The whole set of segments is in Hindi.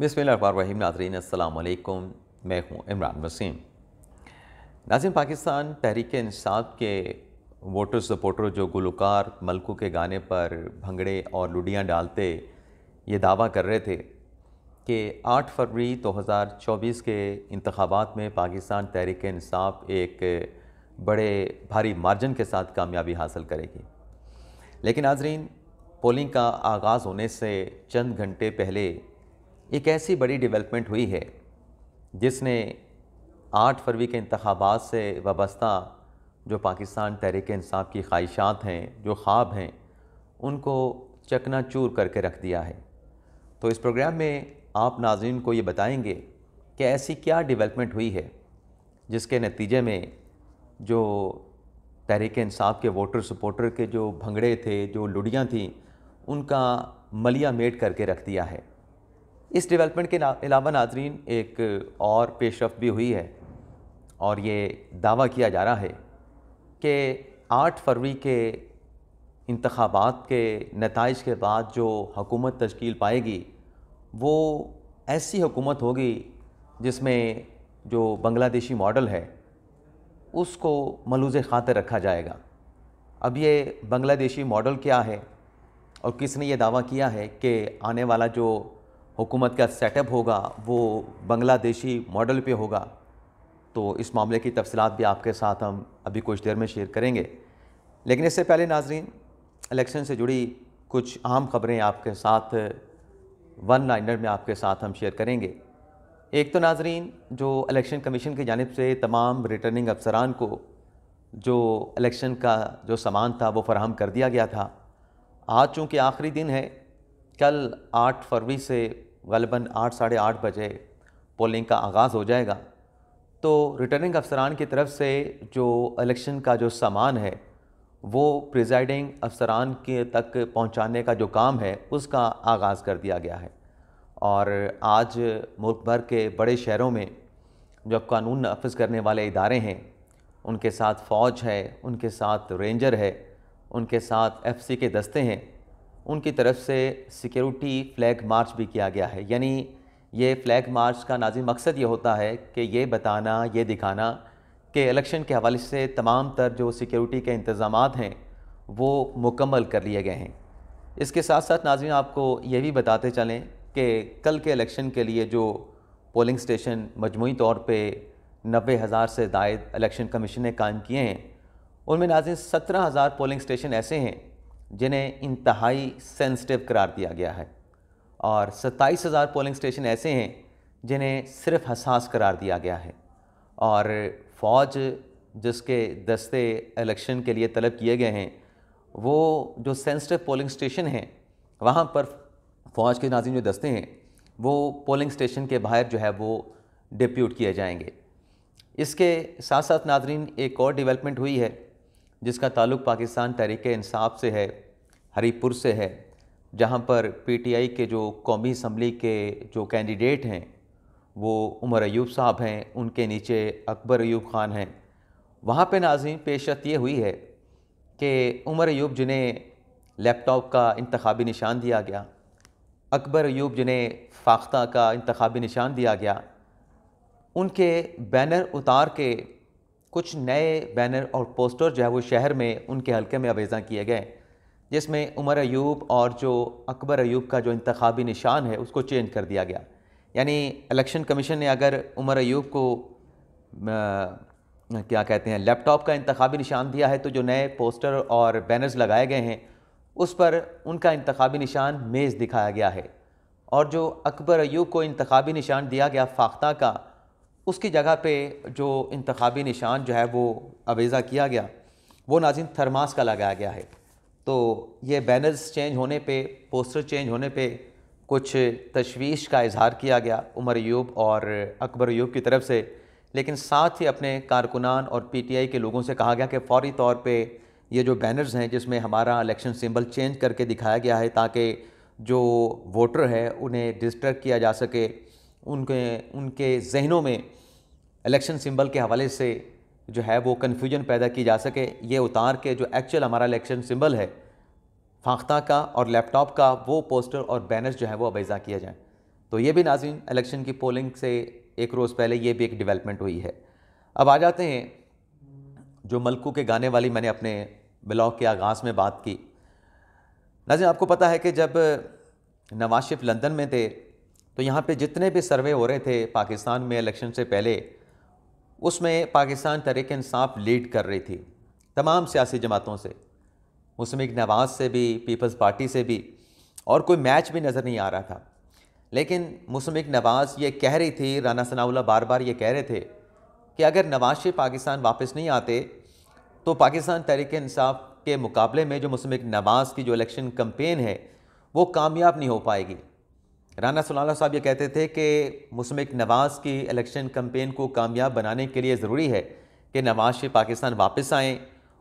बिसमीम नाजरीन अल्लाम मैं हूँ इमरान वसीम नाजिम पाकिस्तान तहरीक इंसाफ के वोटर सपोर्टर जो गुलकार मलकू के गाने पर भंगड़े और लुडियाँ डालते ये दावा कर रहे थे कि 8 फरवरी 2024 के इंतबात में पाकिस्तान तहरीक इंसाफ एक बड़े भारी मार्जन के साथ कामयाबी हासिल करेगी लेकिन नाजरीन पोलिंग का आगाज़ होने से चंद घंटे पहले एक ऐसी बड़ी डेवलपमेंट हुई है जिसने आठ फरवरी के इंतबात से वाबस्ता जो पाकिस्तान तहरीक इंसाफ की ख्वाहिशात हैं जो ख्वाब हैं उनको चकना चूर करके रख दिया है तो इस प्रोग्राम में आप नाजीन को ये बताएंगे कि ऐसी क्या डेवलपमेंट हुई है जिसके नतीजे में जो तहरीक इंसाफ के वोटर सपोर्टर के जो भंगड़े थे जो लुडियाँ थीं उनका मलिया मेट करके रख दिया है इस डेवलपमेंट के अलावा नाजरीन एक और पेशरफ भी हुई है और ये दावा किया जा रहा है कि 8 फरवरी के इंतबात के नतज के बाद जो हकूमत तश्कील पाएगी वो ऐसी हुकूमत होगी जिसमें जो बंग्लादेशी मॉडल है उसको मलूज़ खातर रखा जाएगा अब ये बांग्लादेशी मॉडल क्या है और किसने ये दावा किया है कि आने वाला जो हुकूमत का सेटअप होगा वो बांग्लादेशी मॉडल पे होगा तो इस मामले की तफसलत भी आपके साथ हम अभी कुछ देर में शेयर करेंगे लेकिन इससे पहले नाजरीन इलेक्शन से जुड़ी कुछ अहम ख़बरें आपके साथ वन लाइनर में आपके साथ हम शेयर करेंगे एक तो नाजरीन जो इलेक्शन कमीशन की जानब से तमाम रिटर्निंग अफसरान को जो इलेक्शन का जो सामान था वो फराहम कर दिया गया था आज चूँकि आखिरी दिन है कल 8 फरवरी से गलबन आठ साढ़े आठ बजे पोलिंग का आगाज़ हो जाएगा तो रिटर्निंग अफसरान की तरफ से जो इलेक्शन का जो सामान है वो प्रिजाइडिंग अफसरान के तक पहुंचाने का जो काम है उसका आगाज़ कर दिया गया है और आज मुल्क भर के बड़े शहरों में जो कानून नफज करने वाले इदारे हैं उनके साथ फ़ौज है उनके साथ रेंजर है उनके साथ एफ के दस्ते हैं उनकी तरफ से सिक्योरिटी फ्लैग मार्च भी किया गया है यानी ये फ्लैग मार्च का नाजिम मकसद ये होता है कि ये बताना ये दिखाना कि इलेक्शन के हवाले से तमाम तर जो सिक्योरिटी के इंतज़ाम हैं वो मुकम्मल कर लिए गए हैं इसके साथ साथ नाजिन आपको ये भी बताते चलें कि कल के इलेक्शन के लिए जो पोलिंग स्टेशन मजमू तौर पर नबे हज़ार से दायद इलेक्शन कमीशन ने कायम किए हैं उनमें नाजिन सत्रह हज़ार पोलिंग स्टेशन ऐसे हैं जिन्हें इंतहाई सेंसिटिव करार दिया गया है और सत्ताईस हज़ार पोलिंग स्टेशन ऐसे हैं जिन्हें सिर्फ हसास करार दिया गया है और फ़ौज जिसके दस्ते इलेक्शन के लिए तलब किए गए हैं वो जो सेंसिटिव पोलिंग स्टेशन हैं वहाँ पर फ़ौज के नाजिम जो दस्ते हैं वो पोलिंग स्टेशन के बाहर जो है वो डिप्यूट किए जाएंगे इसके साथ साथ नाजरीन एक और डेवलपमेंट हुई है जिसका ताल्लुक पाकिस्तान तहरीक इंसाफ से है हरीपुर से है जहाँ पर पीटीआई के जो कौमी असम्बली के जो कैंडिडेट हैं वो उमर अयूब साहब हैं उनके नीचे अकबर अयूब ख़ान हैं वहाँ पे नाजिम पेशत ये हुई है कि उमर अयूब जिन्हें लैपटॉप का इंतबी निशान दिया गया अकबर अयूब जिन्हें फाख्ता का इंतबी निशान दिया गया उनके बैनर उतार के कुछ नए बैनर और पोस्टर जो है वो शहर में उनके हलके में आवेज़ा किए गए जिसमें उमर अयूब और जो अकबर अयूब का जो इंतबी निशान है उसको चेंज कर दिया गया यानी इलेक्शन कमीशन ने अगर उमर अयूब को आ, क्या कहते हैं लैपटॉप का इंतबी निशान दिया है तो जो नए पोस्टर और बैनर्स लगाए गए हैं उस पर उनका इंतबी निशान मेज़ दिखाया गया है और जो अकबर अयूब को इंतबी निशान दिया गया फाख्ता का उसकी जगह पे जो इंतबी निशान जो है वो अवेज़ा किया गया वो नाजिन थरमास का लगाया गया है तो ये बैनर्स चेंज होने पे पोस्टर चेंज होने पे कुछ तशवीश का इजहार किया गया उमर यूब और अकबर यूब की तरफ से लेकिन साथ ही अपने कारकुनान और पी टी आई के लोगों से कहा गया कि फौरी तौर पर ये जो बैनर्स हैं जिसमें हमारा इलेक्शन सिंबल चेंज करके दिखाया गया है ताकि जो वोटर है उन्हें डिस्टर्ब किया जा सके उनके उनके जहनों में इलेक्शन सिंबल के हवाले से जो है वो कन्फ्यूजन पैदा की जा सके ये उतार के जो एक्चुअल हमारा इलेक्शन सिंबल है फाख्ता का और लैपटॉप का वो पोस्टर और बैनर्स जो है वो अबैज़ा किया जाए तो ये भी नाजिन इलेक्शन की पोलिंग से एक रोज़ पहले ये भी एक डेवलपमेंट हुई है अब आ जाते हैं जो मलकू के गाने वाली मैंने अपने ब्लॉग के आगाज़ में बात की नाजिन आपको पता है कि जब नवाज शिफ़ लंदन में थे तो यहाँ पे जितने भी सर्वे हो रहे थे पाकिस्तान में इलेक्शन से पहले उसमें पाकिस्तान तरीक इंसाफ लीड कर रही थी तमाम सियासी जमातों से मुस्लिम नवाज़ से भी पीपल्स पार्टी से भी और कोई मैच भी नज़र नहीं आ रहा था लेकिन मुसमिक नवाज़ ये कह रही थी राना सनाउल्ला बार बार ये कह रहे थे कि अगर नवाज शरीफ पाकिस्तान वापस नहीं आते तो पाकिस्तान तहरीक इंसाफ के मुकाबले में जो मुसमिक नवाज़ की जो इलेक्शन कम्पेन है वो कामयाब नहीं हो पाएगी राना सोनाला साहब ये कहते थे कि मुसमिक नवाज़ की इलेक्शन कम्पेन को कामयाब बनाने के लिए ज़रूरी है कि नवाज शरीफ पाकिस्तान वापस आएँ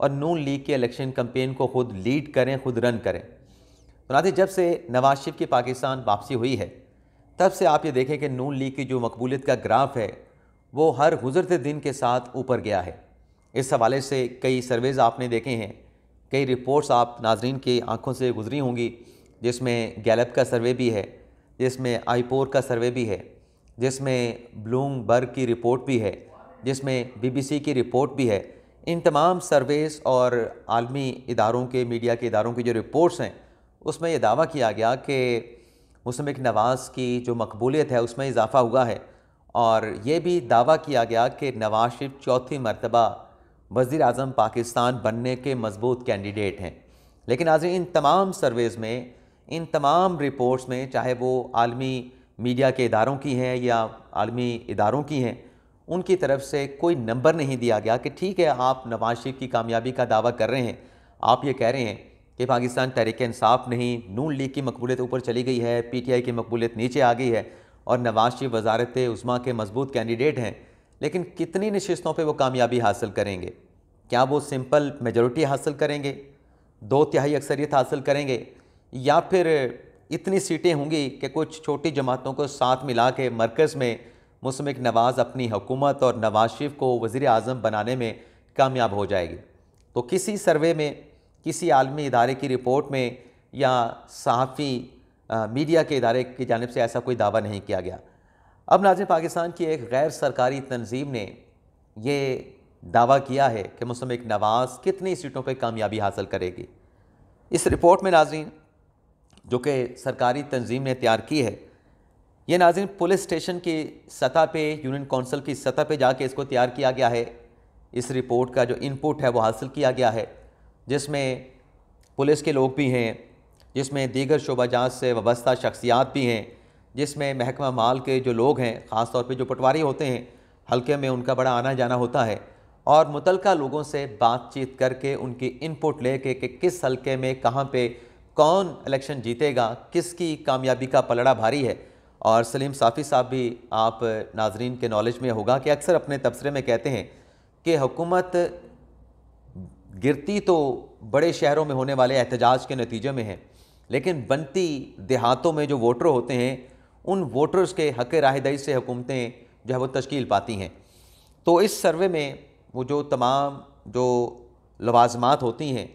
और नून लीग के इलेक्शन कम्पेन को खुद लीड करें खुद रन करें तो नाते जब से नवाज शरीफ की पाकिस्तान वापसी हुई है तब से आप ये देखें कि नून लीग की जो मकबूलियत का ग्राफ है वो हर गुजरते दिन के साथ ऊपर गया है इस हवाले से कई सर्वेज़ आपने देखे हैं कई रिपोर्ट्स आप नाजरन की आंखों से गुजरी होंगी जिसमें गैलप का सर्वे भी है जिसमें आईपोर का सर्वे भी है जिसमें ब्लूमबर्ग की रिपोर्ट भी है जिसमें बीबीसी की रिपोर्ट भी है इन तमाम सर्वेस और आलमी इदारों के मीडिया के इदारों की जो रिपोर्ट्स हैं उसमें यह दावा किया गया कि मुसमिक नवाज़ की जो मकबूलियत है उसमें इजाफ़ा हुआ है और ये भी दावा किया गया कि नवाज शरीफ चौथी मरतबा वज़ी अजम पाकिस्तान बनने के मजबूत कैंडिडेट हैं लेकिन आज इन तमाम सर्वेज़ में इन तमाम रिपोर्ट्स में चाहे वो आलमी मीडिया के इदारों की हैं या आलमी इदारों की हैं उनकी तरफ से कोई नंबर नहीं दिया गया कि ठीक है आप नवाज शरीफ की कामयाबी का दावा कर रहे हैं आप ये कह रहे हैं कि पाकिस्तान तहरीक इंसाफ नहीं नून लीग की मकबूलियत ऊपर चली गई है पी टी आई की मकबूलियत नीचे आ गई है और नवाज शरीफ वजारत उस्मा के मजबूत कैंडिडेट हैं लेकिन कितनी नशस्तों पर वो कामयाबी हासिल करेंगे क्या वो सिंपल मेजोरिटी हासिल करेंगे दो तिहाई अक्सरियत हासिल करेंगे या फिर इतनी सीटें होंगी कि कुछ छोटी जमातों को साथ मिला के मरकज़ में मुसमिक नवाज़ अपनी हुकूमत और नवाज शरीफ को वज़ी अजम बनाने में कामयाब हो जाएगी तो किसी सर्वे में किसी आलमी इदारे की रिपोर्ट में या सहाफ़ी मीडिया के इदारे की जानब से ऐसा कोई दावा नहीं किया गया अब नाज पाकिस्तान की एक गैर सरकारी तंजीम ने ये दावा किया है कि मुसमिक नवाज़ कितनी सीटों पर कामयाबी हासिल करेगी इस रिपोर्ट में नाजीन जो कि सरकारी तंजीम ने तैयार की है ये नाजिन पुलिस स्टेशन की सतह पे यूनियन कौंसिल की सतह पे जाके इसको तैयार किया गया है इस रिपोर्ट का जो इनपुट है वो हासिल किया गया है जिसमें पुलिस के लोग भी हैं जिसमें दीगर शोबा जहाँ से वस्ता शख्सियात भी हैं जिसमें महकमा माल के जो लोग हैं ख़ास तौर पर जो पटवारी होते हैं हल्के में उनका बड़ा आना जाना होता है और मुतलका लोगों से बातचीत करके उनकी इनपुट ले के कि किस हल्के में कहाँ पर कौन इलेक्शन जीतेगा किसकी कामयाबी का पलड़ा भारी है और सलीम साफ़ी साहब भी आप नाजरीन के नॉलेज में होगा कि अक्सर अपने तबसरे में कहते हैं कि हुकूमत गिरती तो बड़े शहरों में होने वाले एहतजाज के नतीजे में है लेकिन बनती देहातों में जो वोटर होते हैं उन वोटर्स के हक राहदई से हुकूमतें जो है वो तश्कील पाती हैं तो इस सर्वे में वो जो तमाम जो लवाजमात होती हैं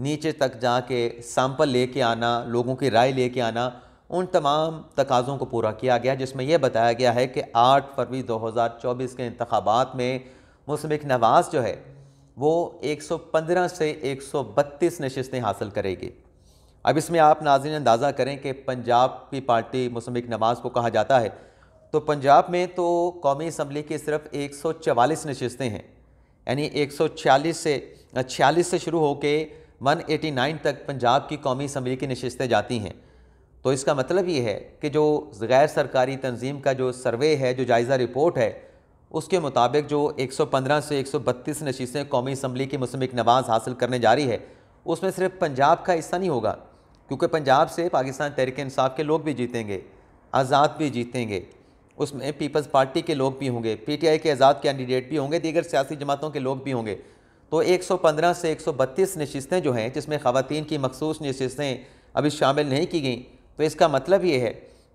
नीचे तक जाके सैंपल लेके आना लोगों की राय लेके आना उन तमाम तकाज़ों को पूरा किया गया जिसमें यह बताया गया है कि 8 फरवरी 2024 के इंतबात में मुस्लिम नवाज़ जो है वो 115 से 132 नशस्तें हासिल करेगी अब इसमें आप नाजिन अंदाज़ा करें कि पंजाब की पार्टी मुस्लिम नवाज़ को कहा जाता है तो पंजाब में तो कौमी असम्बली की सिर्फ चवालीस नशस्तें हैं यानी छियालीस से छियालीस से शुरू होकर 189 तक पंजाब की कौमी असम्बली की नशस्तें जाती हैं तो इसका मतलब ये है कि जो गैर सरकारी तंजीम का जो सर्वे है जो जायज़ा रिपोर्ट है उसके मुताबिक जो 115 से 132 नशीसें कौमी असम्बली की मुसमिक नवाज हासिल करने जा रही है उसमें सिर्फ पंजाब का हिस्सा नहीं होगा क्योंकि पंजाब से पाकिस्तान तहरीक इंसाफ के लोग भी जीतेंगे आज़ाद भी जीतेंगे उसमें पीपल्स पार्टी के लोग भी होंगे पीटीआई के आज़ाद कैंडिडेट भी होंगे दीगर सियासी जमातों के लोग भी होंगे तो 115 से 132 नशस्तें जो हैं जिसमें ख़वान की मखसूस नशस्तें अभी शामिल नहीं की गई तो इसका मतलब ये है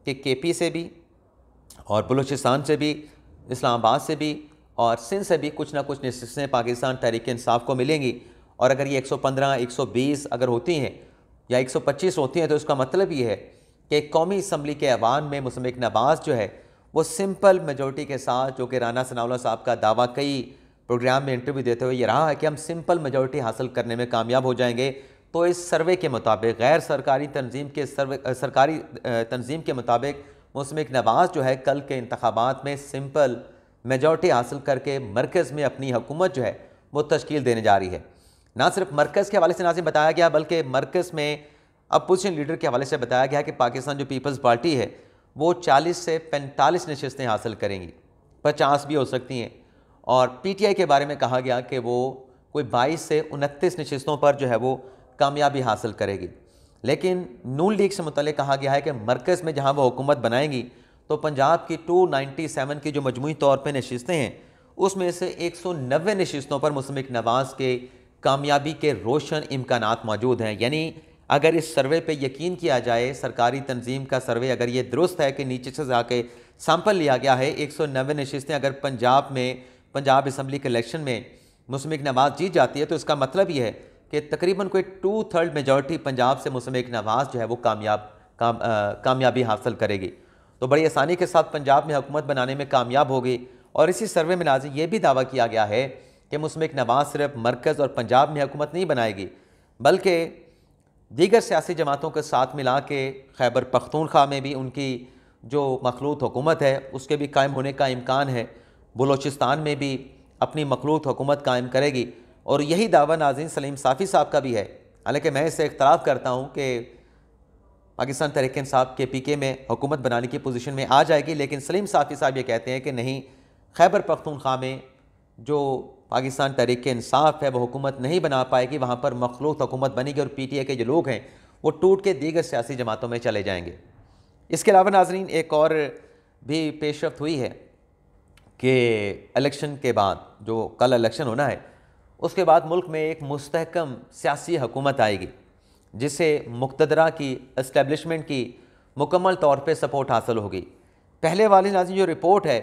कि के पी से भी और बलूचिस्तान से भी इस्लामाबाद से भी और सिंध से भी कुछ ना कुछ नशस्तें पाकिस्तान तहरीक इसाफ़ को मिलेंगी और अगर ये 115, 120 अगर होती हैं या 125 होती हैं तो इसका मतलब ये है कि कौमी इसम्बली के अवान में मुसमिक नवाज़ जो है वो सिंपल मेजोरिटी के साथ जो कि राना सनाउल्ला साहब का दावा कई प्रोग्राम में इंटरव्यू देते हुए ये रहा है कि हम सिंपल मेजोरिटी हासिल करने में कामयाब हो जाएंगे तो इस सर्वे के मुताबिक गैर सरकारी तंजीम के सर्वे सरकारी तंजीम के मुताबिक मुस्मिक नवाज़ जो है कल के इंतबात में सिंपल मेजॉरिटी हासिल करके मरकज़ में अपनी हुकूमत जो है वो तश्कील देने जा रही है ना सिर्फ मरकज़ के हवाले से सिर्फ बताया गया बल्कि मरकज़ में अपोजिशन लीडर के हवाले से बताया गया कि पाकिस्तान जो पीपल्स पार्टी है वो चालीस से पैंतालीस नशस्तें हासिल करेंगी पचास भी हो सकती हैं और पीटीआई के बारे में कहा गया कि वो कोई 22 से उनतीस नशस्तों पर जो है वो कामयाबी हासिल करेगी लेकिन नून लीग से मुतल कहा गया है कि मरकज़ में जहाँ वह हुकूमत बनाएंगी तो पंजाब की 297 की जो मजमू तौर पर नशस्तें हैं उसमें से एक सौ नबे नशस्तों पर मुसमिक नवाज़ के कामयाबी के रोशन इम्कान मौजूद हैं यानी अगर इस सर्वे पे यकीन किया जाए सरकारी तंजीम का सर्वे अगर ये दुरुस्त है कि नीचे से जाके सैंपल लिया गया है एक सौ नबे नशस्तें अगर पंजाब में पंजाब असम्बली के इलेक्शन में मुस्लिम नवाज जीत जाती है तो इसका मतलब ये है कि तकरीबन कोई टू थर्ड मेजॉरिटी पंजाब से मुस्लिम नवाज जो है वो कामयाब काम कामयाबी हासिल करेगी तो बड़ी आसानी के साथ पंजाब में हुकूमत बनाने में कामयाब होगी और इसी सर्वे में नाजी ये भी दावा किया गया है कि मुस्लिम नवाज सिर्फ मरकज़ और पंजाब में हुकूमत नहीं बनाएगी बल्कि दीगर सियासी जमातों के साथ मिला के खैबर पख्तूनख्वा में भी उनकी जो मखलूत हुकूमत है उसके भी कायम होने का इम्कान है बलूचिस्तान में भी अपनी मखलूत हुकूमत कायम करेगी और यही दावा नाजीन सलीम साफ़ी साहब का भी है हालांकि मैं इससे इख्तराफ़ करता हूँ कि पाकिस्तान तरीक साहब के पी के में हुकूमत बनाने की पोजीशन में आ जाएगी लेकिन सलीम साफ़ी साहब ये कहते हैं कि नहीं खैबर पख्तूनख्वा में जो पाकिस्तान तरीक इंसाफ है वह हुकूमत नहीं बना पाएगी वहाँ पर मखलूत हुकूमत बनेगी और पी टी ए के जो लोग हैं वो टूट के दीगर सियासी जमातों में चले जाएँगे इसके अलावा नाजरीन एक और भी पेशरफ हुई है कि इलेक्शन के बाद जो कल इलेक्शन होना है उसके बाद मुल्क में एक मुस्तकम सियासी हकूमत आएगी जिसे मुक्तदरा की इस्टेबलिशमेंट की मुकम्मल तौर पर सपोर्ट हासिल होगी पहले वाले नाजी जो रिपोर्ट है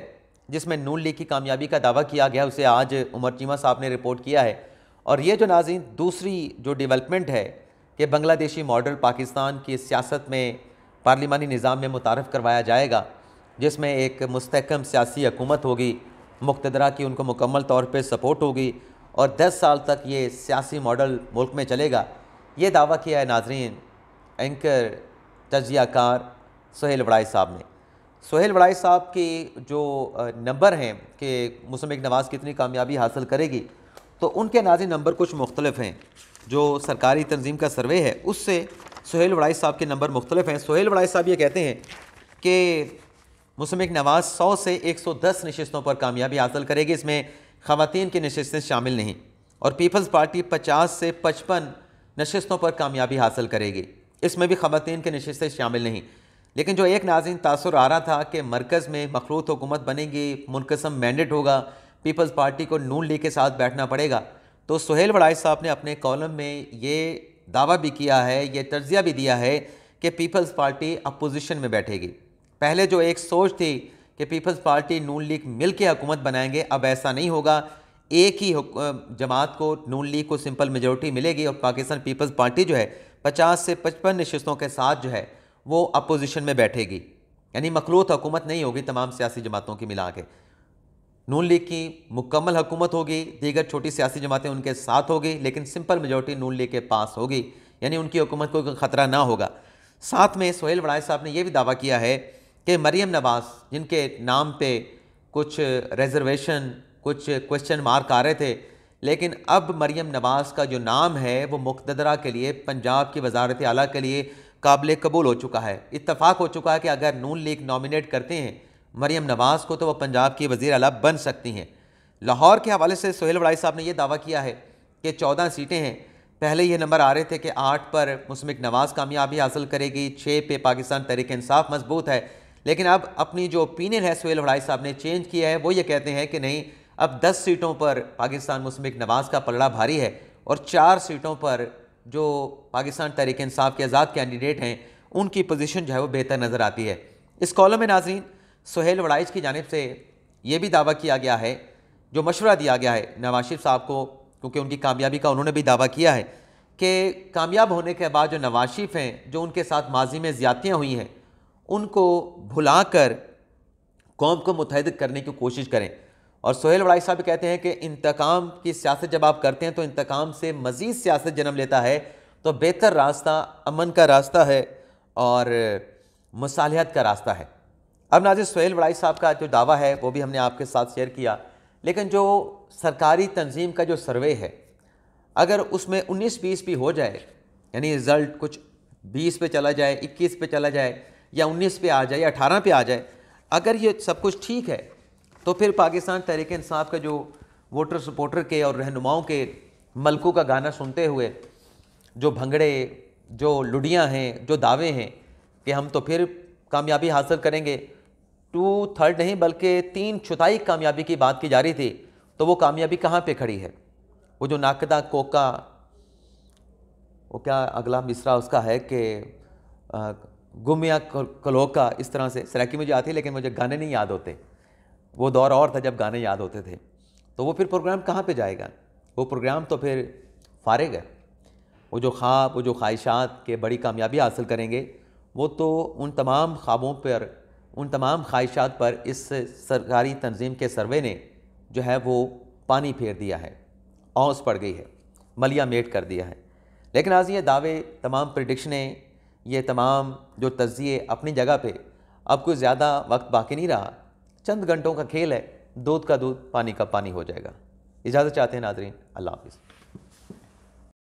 जिसमें नून लीग की कामयाबी का दावा किया गया उसे आज उमर चीमा साहब ने रिपोर्ट किया है और ये जो नाजी दूसरी जो डेवलपमेंट है कि बंग्लादेशी मॉडल पाकिस्तान की सियासत में पार्लिमानी निज़ाम में मुतारफ़ करवाया जाएगा जिसमें एक मुस्तकम सियासी हकूमत होगी मुख्तरा की उनको मुकम्मल तौर पर सपोर्ट होगी और दस साल तक ये सियासी मॉडल मुल्क में चलेगा ये दावा किया है नाजरीन एंकर तजियाकार सहेल वड़ाई साहब ने सहेल वड़ाई साहब के जो नंबर हैं कि मुसमिक नवाज़ कितनी कामयाबी हासिल करेगी तो उनके नाजी नंबर कुछ मुख्तलिफ हैं जो सरकारी तंजीम का सर्वे है उससे सहेल वड़ाई साहब के नंबर मुख्तलिफ हैं सहेल वड़ाई साहब ये कहते हैं कि मुसमिक नवाज़ सौ से एक सौ दस नशस्तों पर कामयाबी हासिल करेगी इसमें खातन की नशस्तें शामिल नहीं और पीपल्स पार्टी पचास से पचपन नशस्तों पर कामयाबी हासिल करेगी इसमें भी खातन की नशस्तें शामिल नहीं लेकिन जो एक नाजिन तासर आ रहा था कि मरकज़ में मखलूत हुकूमत बनेगी मुनकसम मैंडेट होगा पीपल्स पार्टी को नून ली के साथ बैठना पड़ेगा तो सुहेल वड़ाई साहब ने अपने कॉलम में ये दावा भी किया है ये तर्जिया भी दिया है कि पीपल्स पार्टी अपोजिशन में बैठेगी पहले जो एक सोच थी कि पीपल्स पार्टी नून लीग मिल के हुकूमत बनाएंगे अब ऐसा नहीं होगा एक ही जमात को नून लीग को सिंपल मेजोरिटी मिलेगी और पाकिस्तान पीपल्स पार्टी जो है पचास से पचपन नशस्तों के साथ जो है वो अपोजिशन में बैठेगी यानी मखलूत हुकूमत नहीं होगी तमाम सियासी जमातों की मिला के नून लीग की मुकम्मल हुकूमत होगी दीगर छोटी सियासी जमातें उनके साथ होगी लेकिन सिंपल मेजोरिटी नून लीग के पास होगी यानी उनकी हुकूमत को खतरा ना होगा साथ में सोहेल वड़ाई साहब ने यह भी दावा किया है कि मरीम नवाज़ जिनके नाम पे कुछ रिजर्वेशन कुछ क्वेश्चन मार्क आ रहे थे लेकिन अब मरीम नवाज़ का जो नाम है वो मुखदरा के लिए पंजाब की वजारत अला के लिए काबिल कबूल हो चुका है इतफ़ाक़ हो चुका है कि अगर नून लीग नॉमिनेट करते हैं मरीम नवाज़ को तो वह पंजाब की वज़ी अला बन सकती हैं लाहौर के हवाले से सोहेल वड़ाई साहब ने यह दावा किया है कि चौदह सीटें हैं पहले ये नंबर आ रहे थे कि आठ पर मुस्मिक नवाज़ कामयाबी हासिल करेगी छः पे पाकिस्तान तरीकानसाफ़ इंसाफ मजबूत है लेकिन अब अपनी जो ओपिनियन है सुहेल भड़ाई साहब ने चेंज किया है वो ये कहते हैं कि नहीं अब 10 सीटों पर पाकिस्तान मुस्लिम नवाज का पलड़ा भारी है और चार सीटों पर जो पाकिस्तान तहरीक इंसाफ के आज़ाद कैंडिडेट हैं उनकी पोजीशन जो है वो बेहतर नज़र आती है इस कॉलम में नाजरीन सुहेल वड़ाइज की जानब से ये भी दावा किया गया है जो मशवरा दिया गया है नवाज शरीफ साहब को क्योंकि उनकी कामयाबी का उन्होंने भी दावा किया है कि कामयाब होने के बाद जो नवाज शरीफ हैं जो उनके साथ माजी में ज़्यादतियाँ हुई हैं उनको भुलाकर कौम को मुतहद करने की कोशिश करें और सोहेल वड़ाई साहब कहते हैं कि इंतकाम की सियासत जब आप करते हैं तो इंतकाम से मज़ीद सियासत जन्म लेता है तो बेहतर रास्ता अमन का रास्ता है और मसालियत का रास्ता है अब नाजिर सोहेल वड़ाई साहब का जो दावा है वो भी हमने आपके साथ शेयर किया लेकिन जो सरकारी तंजीम का जो सर्वे है अगर उसमें उन्नीस बीस भी हो जाए यानी रिज़ल्ट कुछ बीस पे चला जाए इक्कीस पे चला जाए या 19 पे आ जाए या 18 पे आ जाए अगर ये सब कुछ ठीक है तो फिर पाकिस्तान तहरीक इंसाफ का जो वोटर सपोर्टर के और रहनुमाओं के मलकों का गाना सुनते हुए जो भंगड़े जो लुडियाँ हैं जो दावे हैं कि हम तो फिर कामयाबी हासिल करेंगे टू थर्ड नहीं बल्कि तीन चौथाई कामयाबी की बात की जा रही थी तो वो कामयाबी कहाँ पे खड़ी है वो जो नाकदा कोका वो क्या अगला मिसरा उसका है कि गुम या कलोका इस तरह से सराकी मुझे आती है लेकिन मुझे गाने नहीं याद होते वो दौर और था जब गाने याद होते थे तो वो फिर प्रोग्राम कहाँ पे जाएगा वो प्रोग्राम तो फिर फारग है वो जो ख्वाब वो जो ख्वाहिशात के बड़ी कामयाबी हासिल करेंगे वो तो उन तमाम ख्वाबों पर उन तमाम ख्वाहिशात पर इस सरकारी तंजीम के सर्वे ने जो है वो पानी फेर दिया है औस पड़ गई है मलिया मेट कर दिया है लेकिन आज ये दावे तमाम प्रडिक्शनें ये तमाम जो तजिए अपनी जगह पे अब कुछ ज़्यादा वक्त बाकी नहीं रहा चंद घंटों का खेल है दूध का दूध पानी का पानी हो जाएगा इजाज़त चाहते हैं नाजरीन अल्लाह हाफिज़